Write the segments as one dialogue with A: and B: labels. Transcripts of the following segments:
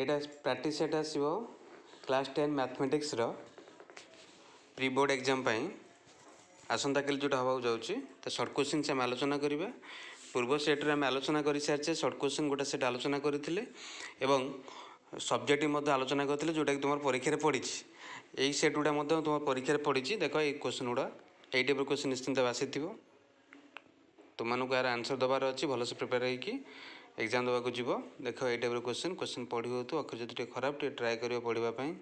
A: ଏଇଟା practice set ଆସିବ class ten ମ୍ୟାଥମେଟିକ୍ସର ପ୍ରି ବୋର୍ଡ଼ ଏକ୍ଜାମ୍ ପାଇଁ ଆସନ୍ତାକାଲି ଯେଉଁଟା ହେବାକୁ ଯାଉଛି ତ ସର୍ଟ କୋଶ୍ଚିନ୍ସ ଆମେ ଆଲୋଚନା କରିବା ପୂର୍ବ ସେଟ୍ରେ ଆମେ ଆଲୋଚନା କରିସାରିଛେ ସର୍ଟ କୋଶ୍ଚିନ୍ ଗୋଟେ ସେଟ୍ ଆଲୋଚନା କରିଥିଲେ ଏବଂ ସବଜେକ୍ଟ ମଧ୍ୟ ଆଲୋଚନା କରିଥିଲେ ଯେଉଁଟାକି ତୁମର ପରୀକ୍ଷାରେ ପଡ଼ିଛି ଏଇ ସେଟ୍ ଗୁଡ଼ା ମଧ୍ୟ ତୁମର ପରୀକ୍ଷାରେ ପଡ଼ିଛି ଦେଖ ଏଇ କୋଶ୍ଚିନ୍ ଗୁଡ଼ା ଏଇ ଟାଇପ୍ର କୋଶ୍ଚିନ୍ ନିଶ୍ଚିନ୍ତ ଆସିଥିବ ତୁମମାନଙ୍କୁ ଏହାର ଆନ୍ସର୍ ଦେବାର ଅଛି ଭଲସେ ପ୍ରିପେୟାର ହେଇକି ଏକ୍ଜାମ୍ ଦେବାକୁ ଯିବ ଦେଖ ଏଇ ଟାଇପ୍ର କୋଶ୍ଚିନ୍ କୋଶ୍ଚିନ୍ ପଢ଼ିବ ତୁ ଅକ୍ଷର ଯଦି ଟିକିଏ ଖରାପ ଟିକିଏ ଟ୍ରାଏ କରିବ ପଢ଼ିବା ପାଇଁ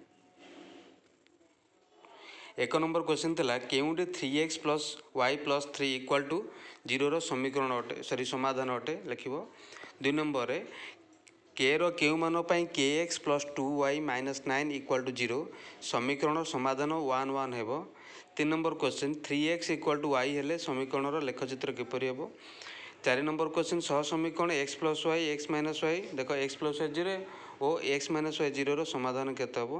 A: ଏକ ନମ୍ବର କୋଶ୍ଚିନ୍ ଥିଲା କେଉଁଠି three x plus y plus three equal to ଜିରୋର ସମୀକରଣ ଅଟେ ସରି ସମାଧାନ ଅଟେ ଲେଖିବ ଦୁଇ ନମ୍ବରରେ କେର କେଉଁମାନଙ୍କ ପାଇଁ k x plus two y minus nine equal to zero ସମୀକରଣ ସମାଧାନ ୱାନ୍ ୱାନ୍ ହେବ ତିନି number question three x equal to y ହେଲେ ସମୀକରଣର ଲେଖଚିତ୍ର କିପରି ହେବ ଚାରି ନମ୍ବର କ୍ୱେଶ୍ଚିନ୍ ସହ ସମୀକରଣ x plus y x minus y ଦେଖ ଏକ୍ସ ପ୍ଲସ୍ ୱାଇ ଜିରୋ ଓ ଏକ୍ସ ମାଇନସ୍ ୱାଇ ଜିରୋର ସମାଧାନ କେତେ ହେବ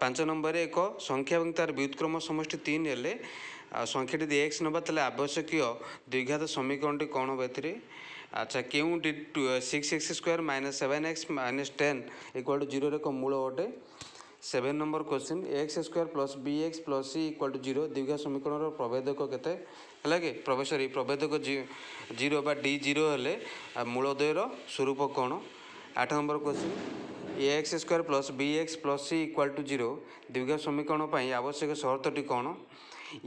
A: ପାଞ୍ଚ ନମ୍ବରରେ ଏକ ସଂଖ୍ୟା ଏବଂ ତା'ର ବ୍ୟୁତକ୍ରମ ସମଷ୍ଟି ତିନି ହେଲେ ସଂଖ୍ୟାଟି ଦୁଇ ଏକ୍ସ ନେବା ତାହେଲେ ଆବଶ୍ୟକୀୟ ଦୀର୍ଘାତ ସମୀକରଣଟି କ'ଣ ହେବ ଏଥିରେ ଆଚ୍ଛା କେଉଁ six x square minus seven x minus ten equal to ଜିରୋର ଏକ ମୂଳ ଅଟେ seven number question x square plus b x plus c equal to zero ଦୀର୍ଘା ସମୀକରଣର ପ୍ରଭେଦକ କେତେ ହେଲା କି ପ୍ରଭେସରୀ ପ୍ରଭେଦକ ଜିରୋ ବା ଡି ଜିରୋ ହେଲେ ମୂଳଦ୍ୱୟର ସ୍ୱରୂପ କ'ଣ ଆଠ number question x square plus b x plus c equal to zero ଦୀର୍ଘା ସମୀକରଣ ପାଇଁ ଆବଶ୍ୟକ ସହର୍ତ୍ତଟି କ'ଣ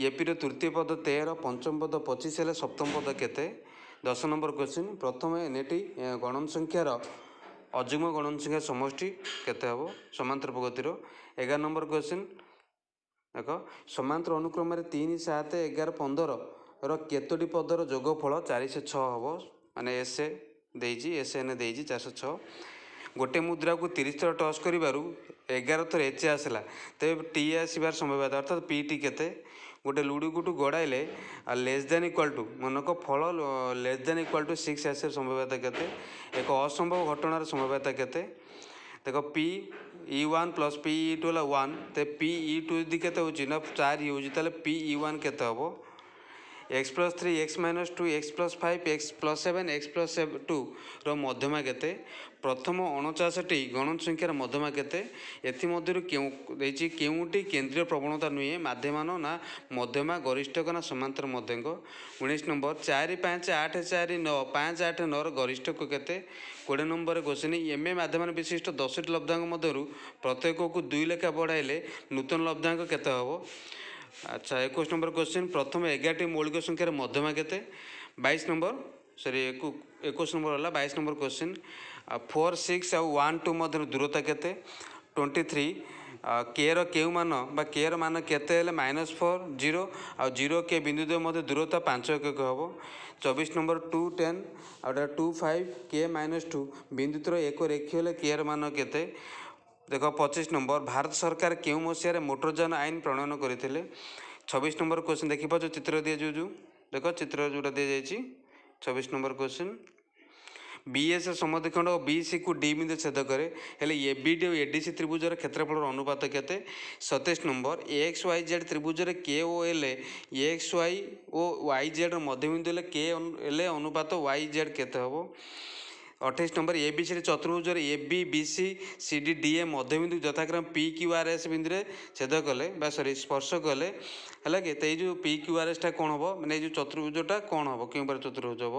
A: ଏପିର ତୃତୀୟ ପଦ ତେର ପଞ୍ଚମ ପଦ ପଚିଶ ହେଲେ ସପ୍ତମ ପଦ କେତେ ଦଶ ନମ୍ବର କ୍ୱେଶ୍ଚିନ୍ ପ୍ରଥମେ ଏନ୍ଏଟି ଗଣନ ସଂଖ୍ୟାର ଅଯୁଗ୍ମ ଗଣନ ସଂଖ୍ୟା ସମଷ୍ଟି କେତେ ହେବ ସମାନ୍ତର ପ୍ରଗତିର ଏଗାର ନମ୍ବର କ୍ୱେଶ୍ଚିନ୍ ଦେଖ ସମାନ୍ତର ଅନୁକ୍ରମରେ ତିନି ସାତ ଏଗାର ପନ୍ଦରର କେତୋଟି ପଦର ଯୋଗଫଳ ଚାରିଶହ ଛଅ ହେବ ମାନେ ଏସ୍ ଏ ଦେଇଛି ଏସ୍ ଏନ୍ ଦେଇଛି ଚାରିଶହ ଛଅ ଗୋଟେ ମୁଦ୍ରାକୁ ତିରିଶ ଥର ଟସ୍ କରିବାରୁ ଏଗାର ଥର ଏଚ୍ ଆସିଲା ତେବେ ଟି ଆସିବାର ସମ୍ଭାବ୍ୟତା ଅର୍ଥାତ୍ ପି ଟି କେତେ ଗୋଟେ ଲୁଡ଼ୁକୁଟୁ ଗଡ଼ାଇଲେ ଲେସ୍ ଦେନ୍ ଇକ୍ୱାଲ୍ ଟୁ ମନେକ ଫଳ less than equal to six ଆସିବାର ସମ୍ଭାବ୍ୟତା କେତେ ଏକ ଅସମ୍ଭବ ଘଟଣାର ସମ୍ଭାବ୍ୟତା କେତେ ଦେଖ P E one plus P E two ହେଲା ୱାନ୍ ତେବେ ପି ଇ ଟୁ ଯଦି କେତେ ହେଉଛି ନା ଚାରି ହେଉଛି ତାହେଲେ ପି ଇ ୱାନ୍ କେତେ ହେବ x plus three x minus two x plus five x plus seven x plus ଟୁର ମଧ୍ୟମା କେତେ ପ୍ରଥମ ଅଣଚାଶଟି ଗଣ ସଂଖ୍ୟାର ମଧ୍ୟମା କେତେ ଏଥିମଧ୍ୟରୁ କେଉଁ ଦେଇଛି କେଉଁଟି କେନ୍ଦ୍ରୀୟ ପ୍ରବଣତା ନୁହେଁ ମାଧ୍ୟମାନ ନା ମଧ୍ୟମା ଗରିଷ୍ଠକ ନା ସମାନ୍ତର ମଧ୍ୟଙ୍କ ଉଣେଇଶ ନମ୍ବର ଚାରି ପାଞ୍ଚ ଆଠ ଚାରି ନଅ ପାଞ୍ଚ ଆଠ ନଅର ଗରିଷ୍ଠକ କେତେ କୋଡ଼ିଏ ନମ୍ବର କୋଶ୍ଚିନ୍ ଏମ୍ ଏ ମାଧ୍ୟମାନ ବିଶିଷ୍ଟ ଦଶଟି ଲବ୍ଧାଙ୍କ ମଧ୍ୟରୁ ପ୍ରତ୍ୟେକକୁ ଦୁଇ ଲେଖା ବଢ଼ାଇଲେ ନୂତନ ଲବ୍ଧାଙ୍କ କେତେ ହେବ ଆଚ୍ଛା ଏକୋଇଶ ନମ୍ବର କୋଶ୍ଚିନ୍ ପ୍ରଥମେ ଏଗାରଟି ମୌଳିକ ସଂଖ୍ୟାର ମଧ୍ୟମା କେତେ ବାଇଶ ନମ୍ବର ସରି ଏକୋଇଶ ନମ୍ବର ହେଲା ବାଇଶ ନମ୍ବର କୋଶ୍ଚିନ୍ ଫୋର୍ ସିକ୍ସ ଆଉ ୱାନ୍ ଟୁ ମଧ୍ୟରେ ଦୂରତା କେତେ ଟ୍ୱେଣ୍ଟି ଥ୍ରୀ କେର କେଉଁ ମାନ ବା କେର ମାନ କେତେ ହେଲେ ମାଇନସ୍ ଫୋର୍ ଜିରୋ ଆଉ ଜିରୋ କେ ବିନ୍ଦୁ ଦେବ ମଧ୍ୟ ଦୂରତା ପାଞ୍ଚ ଏକକ ହେବ ଚବିଶ ନମ୍ବର ଟୁ ଟେନ୍ ଆଉ ଏଇଟା two five k minus two ବିନ୍ଦୁତର ଏକ ରେଖି ହେଲେ କେର ମାନ କେତେ দেখ পঁচিশ নম্বর ভারত সরকার কেউ মশিয়ারে মোটরযান আইন প্রণয়ন করে ছবিশ নম্বর কোশ্চিন দেখিপাচ্ছ চিত্র দিয়ে যাচ্ছু দেখ চিত্র যেটা দিয়ে যাই ছবিশ নম্বর কোশ্চিন বিএস সমদ্বিখণ্ড ও বিসিকু ডি বিন্দু ছেদ করে হলে এবিডি ও এডিসি ত্রিভুজের ক্ষেত্রফলের অনুপাত কেতে সতেশ নম্বর এক্স ওয়াই জেড ত্রিভুজের কে ও এল এক্স ওয়াই ও ওয়াই জেডর মধ্যবিন্দু হলে কে এল অনুপাত ওয়াই জেড কেতে হব ଅଠେଇଶ ନମ୍ବର ଏ ବି ସିରେ ଚତୁର୍ଭୁଜରେ A B B C C D D A ମଧ୍ୟବିନ୍ଦୁ ଯଥାକ୍ରମ ପି କ୍ୟୁ ଆର୍ ଏସ୍ ବିନ୍ଦୁରେ ଛେଦ କଲେ ବା ସରି ସ୍ପର୍ଶ କଲେ ହେଲା କି ତ ଏଇ ଯେଉଁ ପି କ୍ୟୁ ଆର୍ ଏସ୍ଟା କ'ଣ ହେବ ମାନେ ଏଇ ଯେଉଁ ଚତୁର୍ଭୁଜଟା କ'ଣ ହେବ କେଉଁପରେ ଚତୁର୍ଭୁଜ ହେବ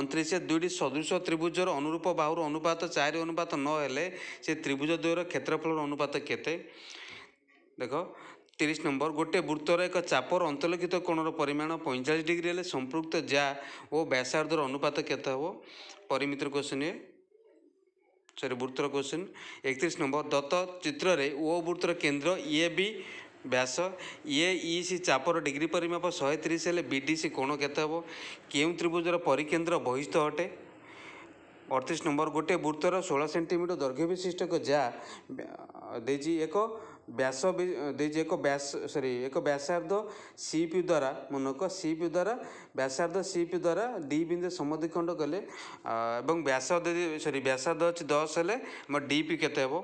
A: ଅଣତିରିଶରେ ଦୁଇଟି ସଦୃଶ ତ୍ରିଭୁଜର ଅନୁରୂପ ବାହୁର ଅନୁପାତ ଚାରି ଅନୁପାତ ନ ହେଲେ ସେ ତ୍ରିଭୁଜ ଦ୍ୱୟର କ୍ଷେତ୍ରଫଳର ଅନୁପାତ କେତେ ଦେଖ ତିରିଶ ନମ୍ବର ଗୋଟିଏ ବୃତ୍ତର ଏକ ଚାପର ଅନ୍ତଲିଖିତ କୋଣର ପରିମାଣ ପଇଁଚାଳିଶ ଡିଗ୍ରୀ ହେଲେ ସମ୍ପୃକ୍ତ ଯା ଓ ବ୍ୟାସାର୍ଦ୍ଧର ଅନୁପାତ କେତେ ହେବ ପରିମିତ୍ର କୋଶ୍ଚିନ୍ ସରି ବୃତ୍ତର କୋଶ୍ଚିନ୍ ଏକତିରିଶ ନମ୍ବର ଦତ୍ତ ଚିତ୍ରରେ ଓ ବୃତ୍ତର କେନ୍ଦ୍ର ଇଏ ବି ବ୍ୟାସ ଇଏ ଇ ସି ଚାପର ଡିଗ୍ରୀ ପରିମାପ ଶହେ ତିରିଶ ହେଲେ ବି ଡି ସି କୋଣ କେତେ ହେବ କେଉଁ ତ୍ରିଭୁଜର ପରିକେନ୍ଦ୍ର ବହିସ୍ତ ଅଟେ ଅଠତିରିଶ ନମ୍ବର ଗୋଟିଏ ବୃତ୍ତର ଷୋହଳ ସେଣ୍ଟିମିଟର ଦୈର୍ଘ୍ୟ ବିଶିଷ୍ଟ ଏକ ଯା ଦେଇଛି ଏକ ବ୍ୟାସ ବି ଦେଇଛି ଏକ ବ୍ୟାସ ସରି ଏକ ବ୍ୟାସାର୍ଦ୍ଧ ସି ପି ଦ୍ୱାରା ମନକ ସି ପି ଦ୍ୱାରା ବ୍ୟାସାର୍ଦ୍ଧ ସି ପି ଦ୍ୱାରା ଡି ବିନ୍ଦୁ ସମଧିଖଣ୍ଡ କଲେ ଏବଂ ବ୍ୟାସ ସରି ବ୍ୟାସାର୍ଦ୍ଧ ଅଛି ଦଶ ହେଲେ ଆମର ଡି ପି କେତେ ହେବ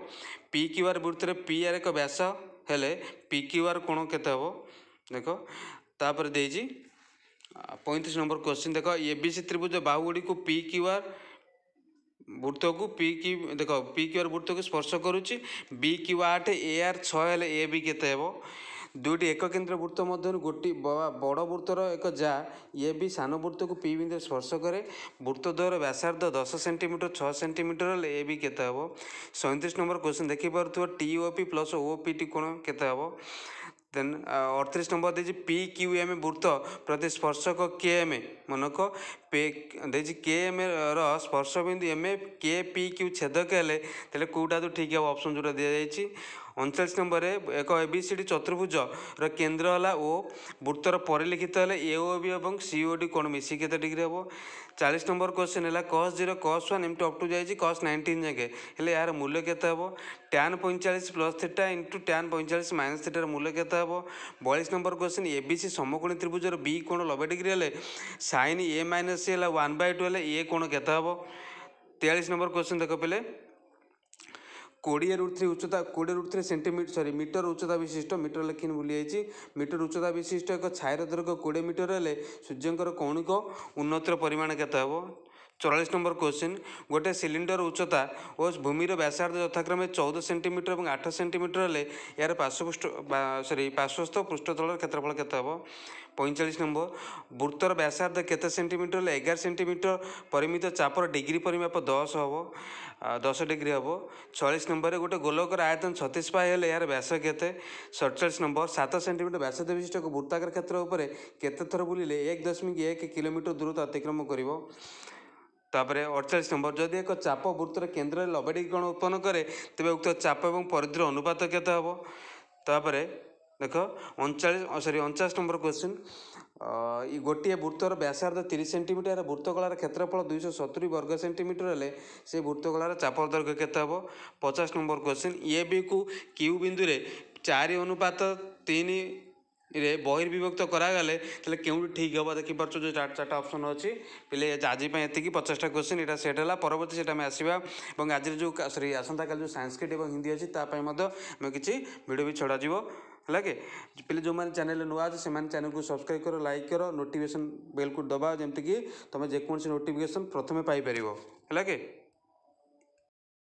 A: ପି କ୍ୟୁ ଆର୍ ବୃତ୍ତିରେ ପି ଆର୍ ଏକ ବ୍ୟାସ ହେଲେ ପି କ୍ୟୁ ଆର୍ କୋଣ କେତେ ହେବ ଦେଖ ତାପରେ ଦେଇଛି ପଇଁତିରିଶ ନମ୍ବର କ୍ୱେଶ୍ଚିନ୍ ଦେଖ ଏ ବି ସି ତ୍ରିଭୁଜ ବାହୁଗୁଡ଼ିକୁ ପି କ୍ୟୁ ଆର୍ ବୃତ୍ତକୁ ପି କି ଦେଖ ପି କ୍ୟୁଆର୍ ବୃତ୍ତକୁ ସ୍ପର୍ଶ କରୁଛି ବି କ୍ୟୁ ଆଠ ଏ ଆର୍ ଛଅ ହେଲେ ଏ ବି କେତେ ହେବ ଦୁଇଟି ଏକକେନ୍ଦ୍ର ବୃତ୍ତ ମଧ୍ୟରୁ ଗୋଟିଏ ବଡ଼ ବୃତ୍ତର ଏକ ଯା ଇଏ ବି ସାନ ବୃତ୍ତକୁ ପି ବିନ୍ଦୁରେ ସ୍ପର୍ଶ କରେ ବୃତ୍ତ ଦ୍ୱୟର ବ୍ୟାସାର୍ଦ୍ଧ ଦଶ ସେଣ୍ଟିମିଟର ଛଅ ସେଣ୍ଟିମିଟର ହେଲେ ଏ ବି କେତେ ହେବ ସଇଁତିରିଶ ନମ୍ବର କ୍ୱେଶ୍ଚିନ୍ ଦେଖିପାରୁଥିବ T O P plus O P T କୋଣ କେତେ ହେବ ଦେନ୍ ଅଠତିରିଶ ନମ୍ବର ଦେଇଛି ପି କ୍ୟୁ ଏମ୍ ବୃତ୍ତ ପ୍ରତି ସ୍ପର୍ଶକ କେ ଏମ୍ ମନକ ପେ ଦେଇଛି କେ ଏମ୍ର ସ୍ପର୍ଶ ବିନ୍ଦୁ ଏମ୍ କେ ପି କ୍ୟୁ ଛେଦକ ହେଲେ ତାହେଲେ କେଉଁଟା ତ ଠିକ୍ ହେବ ଅପସନ୍ ଯେଉଁଟା ଦିଆଯାଇଛି ଅଣଚାଳିଶ ନମ୍ବରରେ ଏକ ଏ ବି ସି ଡ଼ି ଚତୁର୍ଭୁଜର କେନ୍ଦ୍ର ହେଲା ଓ ବୃତ୍ତର ପରେ ଲିଖିତ ହେଲେ ଏ ଓ ବି ଏବଂ ସି ଓ ଡ଼ି କ'ଣ ମିଶିକି କେତେ ଡିଗ୍ରୀ ହେବ ଚାଳିଶ ନମ୍ବର କୋଶ୍ଚିନ୍ ହେଲା କସ୍ ଜିରୋ କସ୍ ୱାନ୍ ଏମିତି ଅପ୍ ଟୁ ଯାଇଛି କସ୍ ନାଇଣ୍ଟିନ୍ ଯାକେ ହେଲେ ଏହାର ମୂଲ୍ୟ କେତେ ହେବ ଟ୍ୟାନ୍ ପଇଁଚାଳିଶ ପ୍ଲସ୍ ଥିଟା ଇଣ୍ଟୁ ଟ୍ୟାନ୍ ପଇଁଚାଳିଶ ମାଇନସ୍ ଥିଟାର ମୂଲ୍ୟ କେତେ ହେବ ବୟାଳିଶ number question A B C ସମକୋଣୀ ତ୍ରିଭୁଜର ବି କୋଣ ନବେ ଡିଗ୍ରୀ ହେଲେ ସାଇନ୍ ଏ ମାଇନସ୍ ସି ହେଲା ୱାନ୍ ବାଇ ଟୁ ହେଲେ ଏ କୋଣ କେତେ ହେବ ତେୟାଳିଶ ନମ୍ବର କୋଶ୍ଚିନ୍ ଦେଖ ପିଲେ କୋଡ଼ିଏ ରୁଟ୍ ଥ୍ରୀ ଉଚ୍ଚତା କୋଡ଼ିଏ root three centimetre sorry metre ଉଚ୍ଚତା ବିଶିଷ୍ଟ ମିଟର ଲେଖିନି ଭୁଲି ଯାଇଛି ମିଟର ଉଚ୍ଚତା ବିଶିଷ୍ଟ ଏକ ଛାଇର ଦୈର୍ଘ୍ୟ କୋଡ଼ିଏ ମିଟର ହେଲେ ସୂର୍ଯ୍ୟଙ୍କର କୌଣିକ ଉନ୍ନତିର ପରିମାଣ କେତେ ହେବ चौरािस नम्बर क्वेश्चन गोटे सिलिंडर उच्चता ओस् भूमिर व्यासारर्ध चौदह सेन्टीमिटर और आठ सेन्टिमिटर पार्श्वपृष्ठ सरी पार्श्वस्थ पृष्ठतल क्षेत्रफल केत नंबर वृत्तर नम्बर वृत्त व्यासर्ध केत सेन्टिमिटर सेन्टीमिटर परिमित चापर डिग्री परिमाप दस हे दस डिग्री हे छिस नम्बर गोटे गोलकर आयतन छतिशपाले यार व्यास केते सड़चाश नम्बर सात सेन्टिमिटर विशिष्ट विशिष्टको वृत्ताकार क्षेत्र उप बुलि एक दशमिक एक किलोमिटर दूरता अतिक्रम कर ତାପରେ ଅଠଚାଳିଶ ନମ୍ବର ଯଦି ଏକ ଚାପ ବୃତ୍ତର କେନ୍ଦ୍ରରେ ଲବେଡ଼ିକରଣ ଉତ୍ପନ୍ନ କରେ ତେବେ ଉକ୍ତ ଚାପ ଏବଂ ପରିଦ୍ର ଅନୁପାତ କେତେ ହେବ ତାପରେ ଦେଖ ଅଣଚାଳିଶ ସରି ଅଣଚାଳିଶ ନମ୍ବର କୋଶ୍ଚିନ୍ ଇ ଗୋଟିଏ ବୃତ୍ତର ବ୍ୟାସାର୍ଦ୍ଧ ତିରିଶ ସେଣ୍ଟିମିଟର ବୃତ୍ତକଳାର କ୍ଷେତ୍ରଫଳ ଦୁଇଶହ ସତୁରୀ ବର୍ଗ ସେଣ୍ଟିମିଟର ହେଲେ ସେ ବୃତ୍ତକଳାର ଚାପ ଦୈର୍ଘ୍ୟ କେତେ ହେବ ପଚାଶ ନମ୍ବର କୋଶ୍ଚିନ୍ ଏ ବିକୁ କ୍ୟୁ ବିନ୍ଦୁରେ ଚାରି ଅନୁପାତ ତିନି ରେ ବହିର୍ବିଭକ୍ତ କରାଗଲେ ତାହେଲେ କେଉଁଠି ଠିକ୍ ହେବ ଦେଖିପାରୁଛୁ ଯେଉଁ ଚାରି ଚାରିଟା ଅପସନ୍ ଅଛି ପିଲେ ଆଜି ପାଇଁ ଏତିକି ପଚାଶଟା କୋଶ୍ଚିନ୍ ଏଇଟା ସେଟ୍ ହେଲା ପରବର୍ତ୍ତୀ ସେଟା ଆମେ ଆସିବା ଏବଂ ଆଜିର ଯେଉଁ ସରି ଆସନ୍ତାକାଲି ଯେଉଁ ସାଂସ୍କ୍ରିଟ୍ ଏବଂ ହିନ୍ଦୀ ଅଛି ତା ପାଇଁ ମଧ୍ୟ ଆମେ କିଛି ଭିଡ଼ିଓ ବି ଛଡ଼ାଯିବ ହେଲା କି ପିଲେ ଯେଉଁମାନେ ଚ୍ୟାନେଲ୍ରେ ନୂଆ ଅଛି ସେମାନେ ଚ୍ୟାନେଲ୍କୁ ସବସ୍କ୍ରାଇବ୍ କର ଲାଇକ୍ କର ନୋଟିଫିକେସନ୍ ବେଲ୍କୁ ଦେବା ଯେମିତିକି ତୁମେ ଯେକୌଣସି ନୋଟିଫିକେସନ୍ ପ୍ରଥମେ ପାଇପାରିବ ହେଲା କି